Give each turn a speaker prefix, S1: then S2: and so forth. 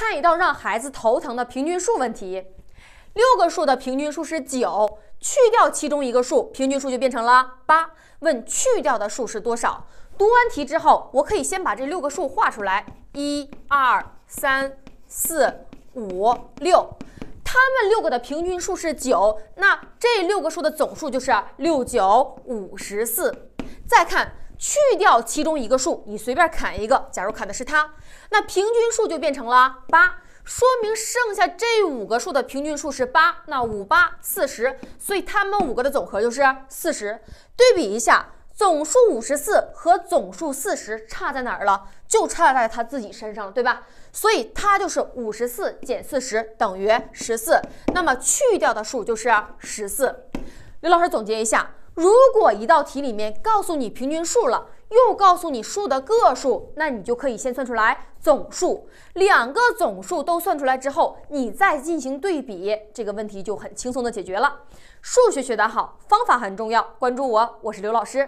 S1: 看一道让孩子头疼的平均数问题，六个数的平均数是九，去掉其中一个数，平均数就变成了八。问去掉的数是多少？读完题之后，我可以先把这六个数画出来，一、二、三、四、五、六，它们六个的平均数是九，那这六个数的总数就是六九五十四。再看。去掉其中一个数，你随便砍一个，假如砍的是它，那平均数就变成了八，说明剩下这五个数的平均数是八，那五八四十，所以它们五个的总和就是四十。对比一下，总数五十四和总数四十差在哪儿了？就差在他自己身上了，对吧？所以它就是五十四减四十等于十四，那么去掉的数就是十四。刘老师总结一下。如果一道题里面告诉你平均数了，又告诉你数的个数，那你就可以先算出来总数。两个总数都算出来之后，你再进行对比，这个问题就很轻松的解决了。数学学得好，方法很重要。关注我，我是刘老师。